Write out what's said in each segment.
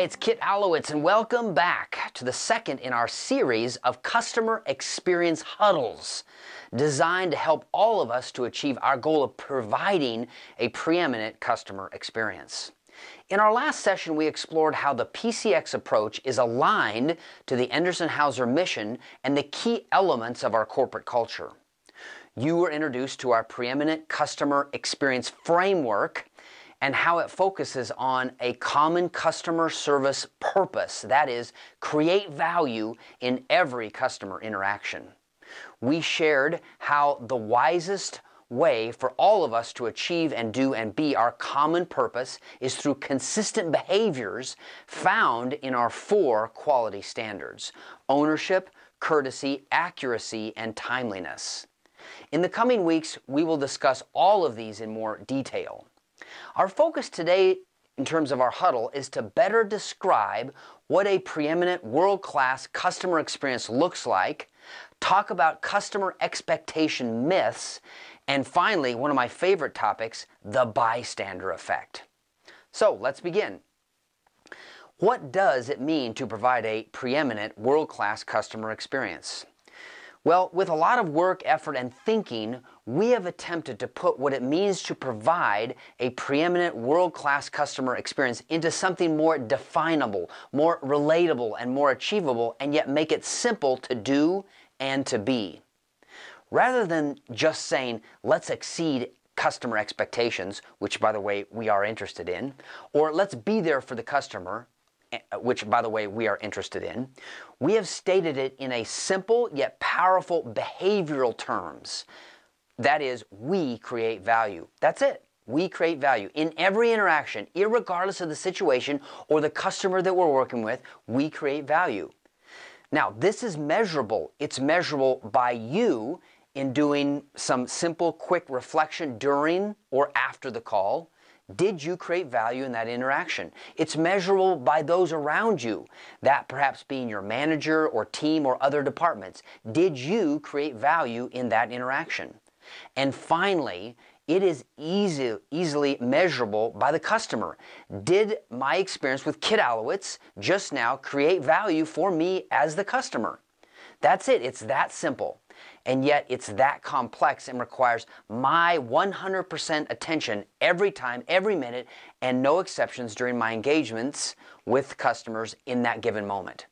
Hi, it's Kit Alowitz, and welcome back to the second in our series of customer experience huddles designed to help all of us to achieve our goal of providing a preeminent customer experience. In our last session, we explored how the PCX approach is aligned to the Anderson Hauser mission and the key elements of our corporate culture. You were introduced to our preeminent customer experience framework and how it focuses on a common customer service purpose that is, create value in every customer interaction. We shared how the wisest way for all of us to achieve and do and be our common purpose is through consistent behaviors found in our four quality standards ownership, courtesy, accuracy, and timeliness. In the coming weeks, we will discuss all of these in more detail. Our focus today in terms of our huddle is to better describe what a preeminent world-class customer experience looks like, talk about customer expectation myths, and finally, one of my favorite topics, the bystander effect. So let's begin. What does it mean to provide a preeminent world-class customer experience? Well, with a lot of work, effort, and thinking, we have attempted to put what it means to provide a preeminent world class customer experience into something more definable, more relatable, and more achievable, and yet make it simple to do and to be. Rather than just saying, let's exceed customer expectations, which by the way, we are interested in, or let's be there for the customer, Eh, which, by the way, we are interested in, we have stated it in a simple yet powerful behavioral terms. That is, we create value. That's it. We create value. In every interaction, regardless of the situation or the customer that we're working with, we create value. Now, this is measurable. It's measurable by you in doing some simple, quick reflection during or after the call. Did you create value in that interaction? It's measurable by those around you, that perhaps being your manager or team or other departments. Did you create value in that interaction? And finally, it is easy, easily measurable by the customer. Did my experience with Kit Alowitz just now create value for me as the customer? That's it, it's that simple and yet it's that complex and requires my 100% attention every time, every minute, and no exceptions during my engagements with customers in that given moment.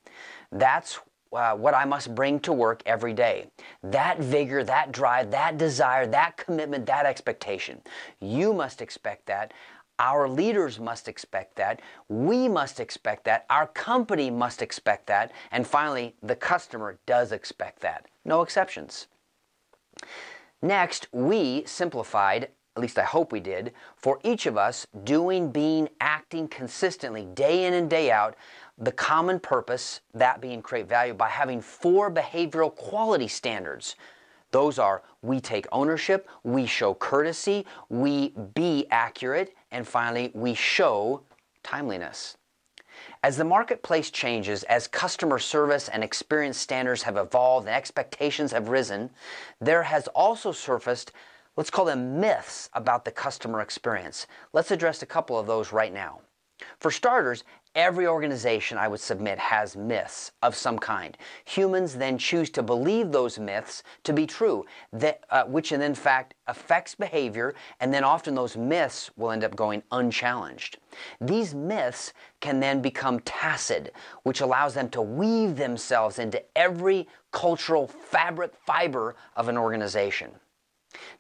That's uh, what I must bring to work every day. That vigor, that drive, that desire, that commitment, that expectation. You must expect that our leaders must expect that. We must expect that. Our company must expect that. And finally, the customer does expect that. No exceptions. Next, we simplified, at least I hope we did, for each of us doing, being, acting consistently, day in and day out, the common purpose, that being create value, by having four behavioral quality standards. Those are we take ownership, we show courtesy, we be accurate, and finally, we show timeliness. As the marketplace changes, as customer service and experience standards have evolved and expectations have risen, there has also surfaced, let's call them myths about the customer experience. Let's address a couple of those right now. For starters, every organization I would submit has myths of some kind. Humans then choose to believe those myths to be true, that, uh, which in fact affects behavior, and then often those myths will end up going unchallenged. These myths can then become tacit, which allows them to weave themselves into every cultural fabric fiber of an organization.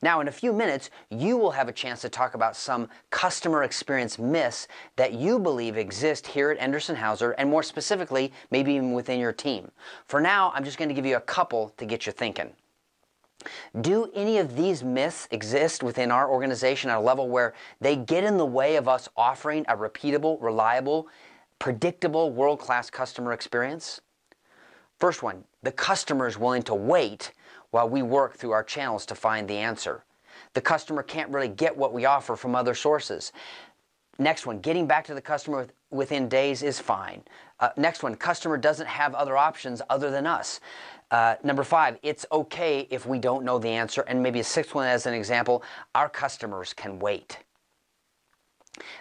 Now, in a few minutes, you will have a chance to talk about some customer experience myths that you believe exist here at Anderson Hauser, and more specifically, maybe even within your team. For now, I'm just going to give you a couple to get you thinking. Do any of these myths exist within our organization at a level where they get in the way of us offering a repeatable, reliable, predictable, world class customer experience? First one, the customer is willing to wait while we work through our channels to find the answer. The customer can't really get what we offer from other sources. Next one, getting back to the customer with, within days is fine. Uh, next one, customer doesn't have other options other than us. Uh, number five, it's okay if we don't know the answer. And maybe a sixth one as an example, our customers can wait.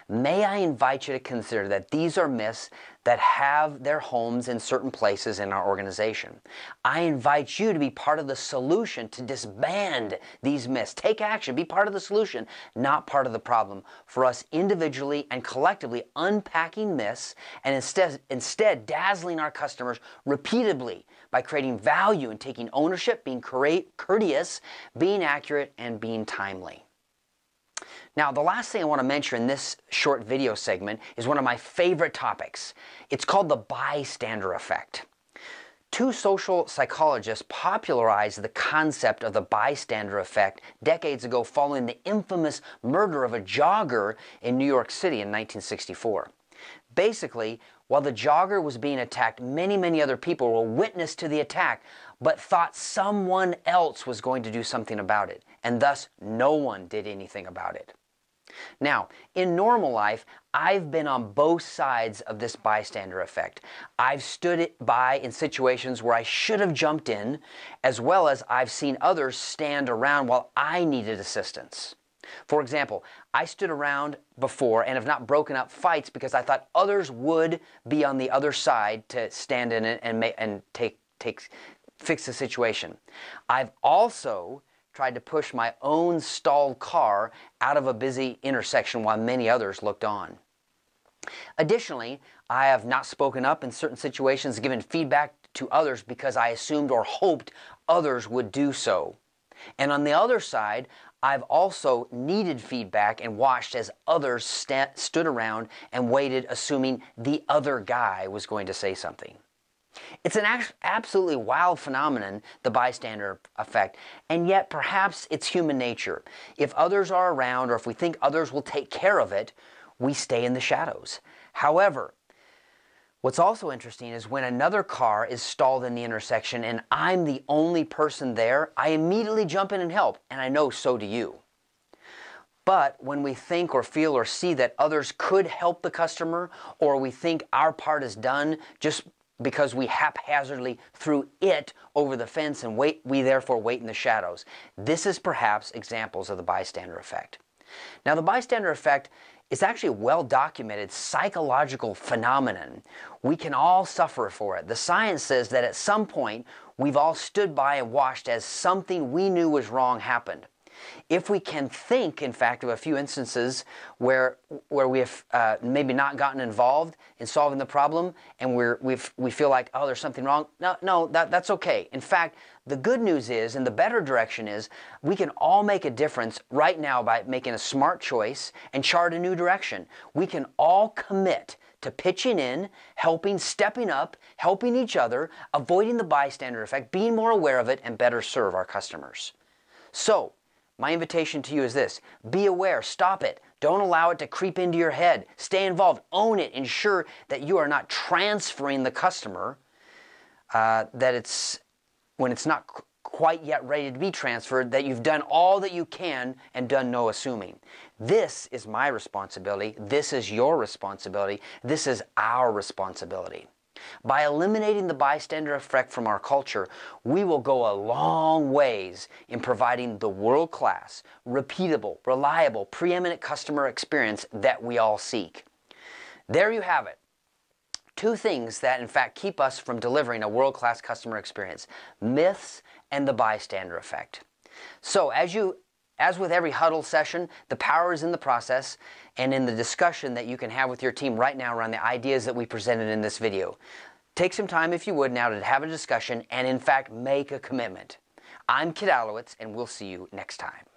May I invite you to consider that these are myths that have their homes in certain places in our organization. I invite you to be part of the solution to disband these myths. Take action, be part of the solution, not part of the problem. For us individually and collectively unpacking myths and instead, instead dazzling our customers repeatedly by creating value and taking ownership, being courteous, being accurate, and being timely. Now, the last thing I want to mention in this short video segment is one of my favorite topics. It's called the bystander effect. Two social psychologists popularized the concept of the bystander effect decades ago following the infamous murder of a jogger in New York City in 1964. Basically, while the jogger was being attacked, many, many other people were witness to the attack, but thought someone else was going to do something about it, and thus no one did anything about it. Now, in normal life, I've been on both sides of this bystander effect. I've stood it by in situations where I should have jumped in, as well as I've seen others stand around while I needed assistance. For example, I stood around before and have not broken up fights because I thought others would be on the other side to stand in and, and, and take, take, fix the situation. I've also tried to push my own stalled car out of a busy intersection while many others looked on. Additionally, I have not spoken up in certain situations, given feedback to others because I assumed or hoped others would do so. And on the other side, I've also needed feedback and watched as others st stood around and waited, assuming the other guy was going to say something. It's an absolutely wild phenomenon, the bystander effect, and yet perhaps it's human nature. If others are around or if we think others will take care of it, we stay in the shadows. However, what's also interesting is when another car is stalled in the intersection and I'm the only person there, I immediately jump in and help, and I know so do you. But when we think or feel or see that others could help the customer, or we think our part is done just because we haphazardly threw it over the fence and wait, we therefore wait in the shadows. This is perhaps examples of the bystander effect. Now, the bystander effect is actually a well documented psychological phenomenon. We can all suffer for it. The science says that at some point, we've all stood by and watched as something we knew was wrong happened. If we can think, in fact, of a few instances where, where we have uh, maybe not gotten involved in solving the problem and we're, we've, we feel like, oh, there's something wrong, no, no that, that's okay. In fact, the good news is, and the better direction is, we can all make a difference right now by making a smart choice and chart a new direction. We can all commit to pitching in, helping, stepping up, helping each other, avoiding the bystander effect, being more aware of it, and better serve our customers. So, my invitation to you is this be aware, stop it. Don't allow it to creep into your head. Stay involved, own it, ensure that you are not transferring the customer, uh, that it's when it's not quite yet ready to be transferred, that you've done all that you can and done no assuming. This is my responsibility. This is your responsibility. This is our responsibility. By eliminating the bystander effect from our culture, we will go a long ways in providing the world class, repeatable, reliable, preeminent customer experience that we all seek. There you have it. Two things that, in fact, keep us from delivering a world class customer experience myths and the bystander effect. So, as you as with every huddle session, the power is in the process and in the discussion that you can have with your team right now around the ideas that we presented in this video. Take some time, if you would, now to have a discussion and, in fact, make a commitment. I'm Kid Alowitz, and we'll see you next time.